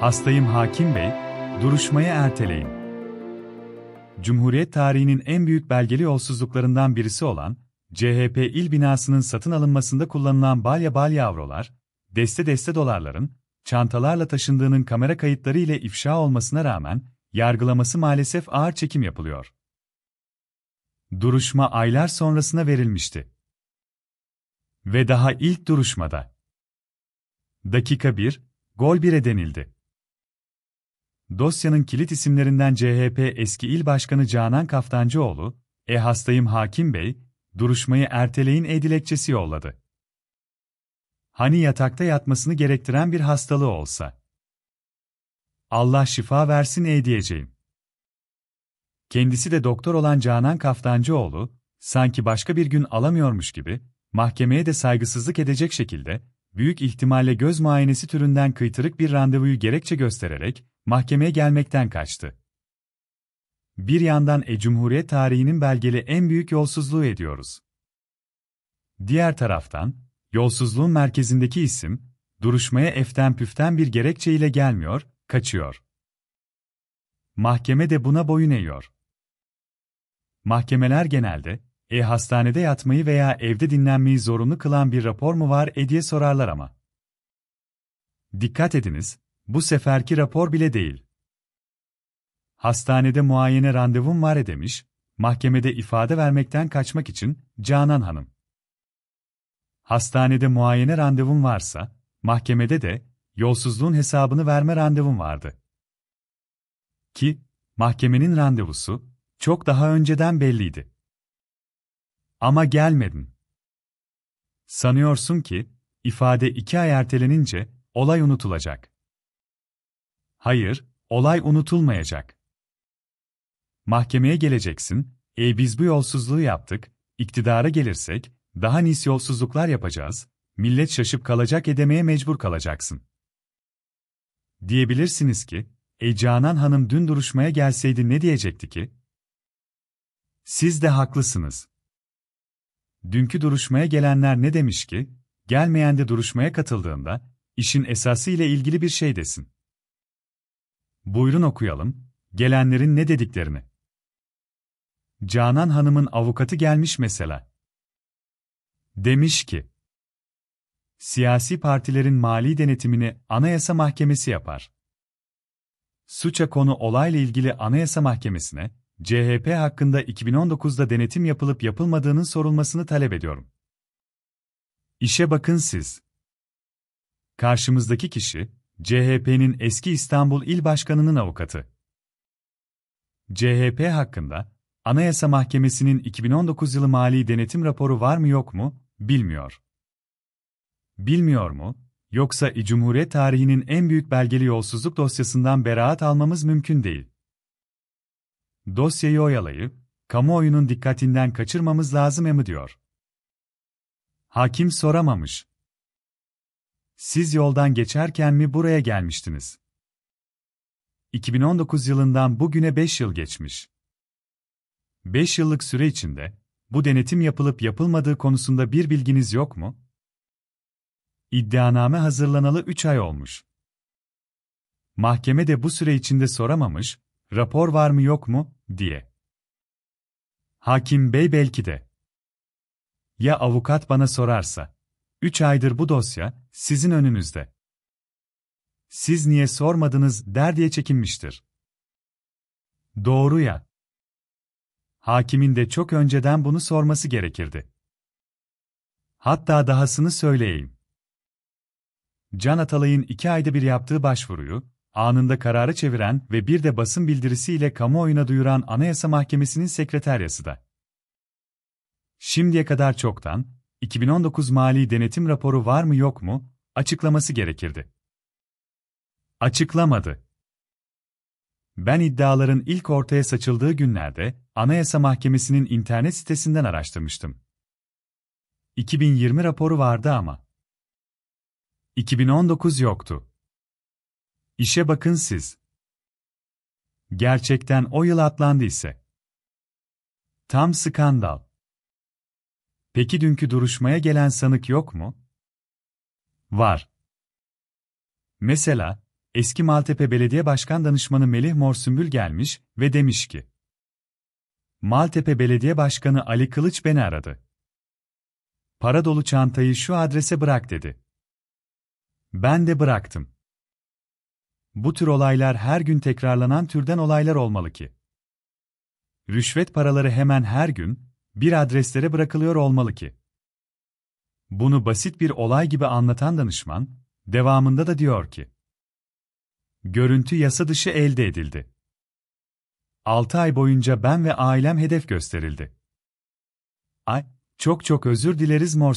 Hastayım hakim bey, duruşmaya erteleyin. Cumhuriyet tarihinin en büyük belgeli yolsuzluklarından birisi olan, CHP il binasının satın alınmasında kullanılan balya balya avrolar, deste deste dolarların, çantalarla taşındığının kamera kayıtları ile ifşa olmasına rağmen, yargılaması maalesef ağır çekim yapılıyor. Duruşma aylar sonrasına verilmişti. Ve daha ilk duruşmada. Dakika 1, gol 1'e denildi. Dosyanın kilit isimlerinden CHP eski il başkanı Canan Kaftancıoğlu, E hastayım Hakim Bey, duruşmayı erteleyin e dilekçesi yolladı. Hani yatakta yatmasını gerektiren bir hastalığı olsa. Allah şifa versin e diyeceğim. Kendisi de doktor olan Canan Kaftancıoğlu, sanki başka bir gün alamıyormuş gibi, mahkemeye de saygısızlık edecek şekilde, büyük ihtimalle göz muayenesi türünden kıytırık bir randevuyu gerekçe göstererek, mahkemeye gelmekten kaçtı. Bir yandan e Cumhuriyet tarihinin belgeli en büyük yolsuzluğu ediyoruz. Diğer taraftan, yolsuzluğun merkezindeki isim, duruşmaya eften püften bir gerekçeyle gelmiyor, kaçıyor. Mahkeme de buna boyun eğiyor. Mahkemeler genelde, e hastanede yatmayı veya evde dinlenmeyi zorunlu kılan bir rapor mu var e diye sorarlar ama. Dikkat ediniz, bu seferki rapor bile değil. Hastanede muayene randevum var demiş, mahkemede ifade vermekten kaçmak için Canan Hanım. Hastanede muayene randevum varsa, mahkemede de yolsuzluğun hesabını verme randevum vardı. Ki, mahkemenin randevusu çok daha önceden belliydi. Ama gelmedin. Sanıyorsun ki, ifade iki ay ertelenince olay unutulacak. Hayır, olay unutulmayacak. Mahkemeye geleceksin, e biz bu yolsuzluğu yaptık, iktidara gelirsek, daha nice yolsuzluklar yapacağız, millet şaşıp kalacak edemeye mecbur kalacaksın. Diyebilirsiniz ki, e Canan Hanım dün duruşmaya gelseydi ne diyecekti ki? Siz de haklısınız. Dünkü duruşmaya gelenler ne demiş ki, gelmeyen de duruşmaya katıldığında, işin esası ile ilgili bir şey desin. Buyurun okuyalım, gelenlerin ne dediklerini. Canan Hanım'ın avukatı gelmiş mesela. Demiş ki, siyasi partilerin mali denetimini Anayasa Mahkemesi yapar. Suça konu olayla ilgili Anayasa Mahkemesi'ne, CHP hakkında 2019'da denetim yapılıp yapılmadığının sorulmasını talep ediyorum. İşe bakın siz. Karşımızdaki kişi, CHP'nin eski İstanbul İl Başkanı'nın avukatı. CHP hakkında Anayasa Mahkemesi'nin 2019 yılı mali denetim raporu var mı yok mu bilmiyor. Bilmiyor mu? Yoksa Cumhuriyet tarihinin en büyük belgeli yolsuzluk dosyasından beraat almamız mümkün değil. Dosyayı oyalayıp kamuoyunun dikkatinden kaçırmamız lazım e mı diyor. Hakim soramamış. Siz yoldan geçerken mi buraya gelmiştiniz? 2019 yılından bugüne 5 yıl geçmiş. 5 yıllık süre içinde bu denetim yapılıp yapılmadığı konusunda bir bilginiz yok mu? İddianame hazırlanalı 3 ay olmuş. Mahkeme de bu süre içinde soramamış, rapor var mı yok mu diye. Hakim bey belki de. Ya avukat bana sorarsa, 3 aydır bu dosya sizin önünüzde. Siz niye sormadınız der diye çekinmiştir. Doğru ya. Hakimin de çok önceden bunu sorması gerekirdi. Hatta dahasını söyleyeyim. Can Atalay'ın iki ayda bir yaptığı başvuruyu, anında kararı çeviren ve bir de basın bildirisiyle kamuoyuna duyuran Anayasa Mahkemesi'nin sekreteryası da. Şimdiye kadar çoktan, 2019 mali denetim raporu var mı yok mu açıklaması gerekirdi. Açıklamadı. Ben iddiaların ilk ortaya saçıldığı günlerde Anayasa Mahkemesi'nin internet sitesinden araştırmıştım. 2020 raporu vardı ama 2019 yoktu. İşe bakın siz. Gerçekten o yıl atlandı ise. Tam skandal. Peki dünkü duruşmaya gelen sanık yok mu? Var. Mesela, eski Maltepe Belediye Başkan Danışmanı Melih Morsümbül gelmiş ve demiş ki, Maltepe Belediye Başkanı Ali Kılıç beni aradı. Para dolu çantayı şu adrese bırak dedi. Ben de bıraktım. Bu tür olaylar her gün tekrarlanan türden olaylar olmalı ki. Rüşvet paraları hemen her gün, bir adreslere bırakılıyor olmalı ki. Bunu basit bir olay gibi anlatan danışman, devamında da diyor ki, Görüntü yasa dışı elde edildi. 6 ay boyunca ben ve ailem hedef gösterildi. Ay, çok çok özür dileriz Mor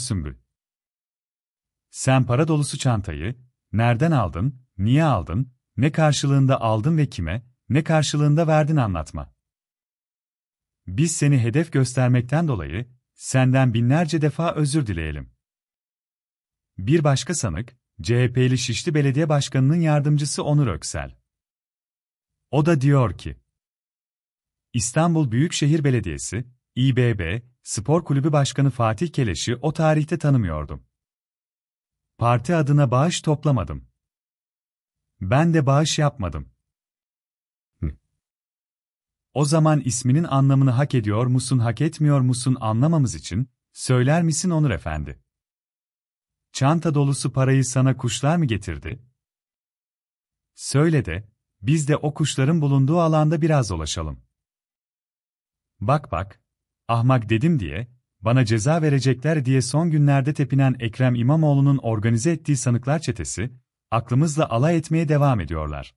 Sen para dolusu çantayı, nereden aldın, niye aldın, ne karşılığında aldın ve kime, ne karşılığında verdin anlatma. Biz seni hedef göstermekten dolayı senden binlerce defa özür dileyelim. Bir başka sanık, CHP'li Şişli Belediye Başkanı'nın yardımcısı Onur Öksel. O da diyor ki, İstanbul Büyükşehir Belediyesi, İBB, Spor Kulübü Başkanı Fatih Keleş'i o tarihte tanımıyordum. Parti adına bağış toplamadım. Ben de bağış yapmadım. O zaman isminin anlamını hak ediyor musun hak etmiyor musun anlamamız için, söyler misin Onur Efendi? Çanta dolusu parayı sana kuşlar mı getirdi? Söyle de, biz de o kuşların bulunduğu alanda biraz dolaşalım. Bak bak, ahmak dedim diye, bana ceza verecekler diye son günlerde tepinen Ekrem İmamoğlu'nun organize ettiği sanıklar çetesi, aklımızla alay etmeye devam ediyorlar.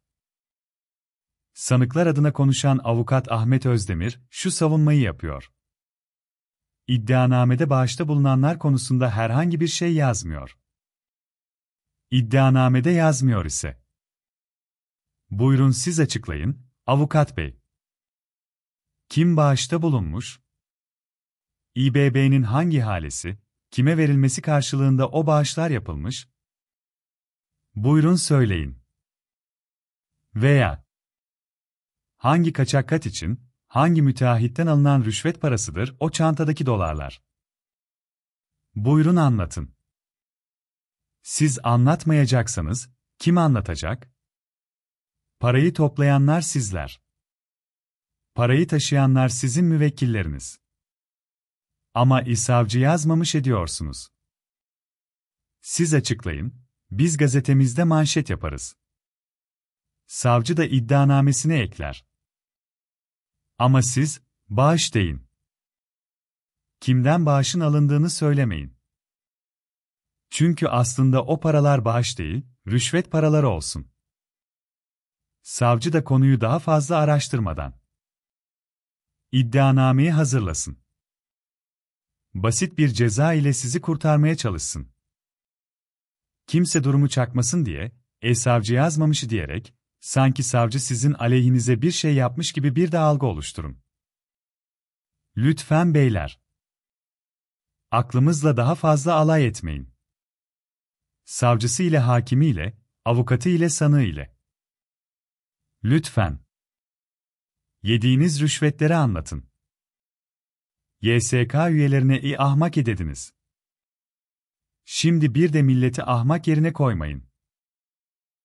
Sanıklar adına konuşan avukat Ahmet Özdemir, şu savunmayı yapıyor. İddianamede bağışta bulunanlar konusunda herhangi bir şey yazmıyor. İddianamede yazmıyor ise. Buyurun siz açıklayın, avukat bey. Kim bağışta bulunmuş? İBB'nin hangi halesi, kime verilmesi karşılığında o bağışlar yapılmış? Buyurun söyleyin. Veya hangi kaçak kat için, hangi müteahhitten alınan rüşvet parasıdır o çantadaki dolarlar? Buyurun anlatın. Siz anlatmayacaksanız, kim anlatacak? Parayı toplayanlar sizler. Parayı taşıyanlar sizin müvekkilleriniz. Ama isavcı yazmamış ediyorsunuz. Siz açıklayın, biz gazetemizde manşet yaparız. Savcı da iddianamesini ekler. Ama siz, bağış deyin. Kimden bağışın alındığını söylemeyin. Çünkü aslında o paralar bağış değil, rüşvet paraları olsun. Savcı da konuyu daha fazla araştırmadan iddianameyi hazırlasın. Basit bir ceza ile sizi kurtarmaya çalışsın. Kimse durumu çakmasın diye, e-savcı yazmamışı diyerek, Sanki savcı sizin aleyhinize bir şey yapmış gibi bir de algı oluşturun. Lütfen beyler. Aklımızla daha fazla alay etmeyin. Savcısı ile hakimi ile, avukatı ile sanığı ile. Lütfen. Yediğiniz rüşvetleri anlatın. YSK üyelerine i ahmak edediniz. Şimdi bir de milleti ahmak yerine koymayın.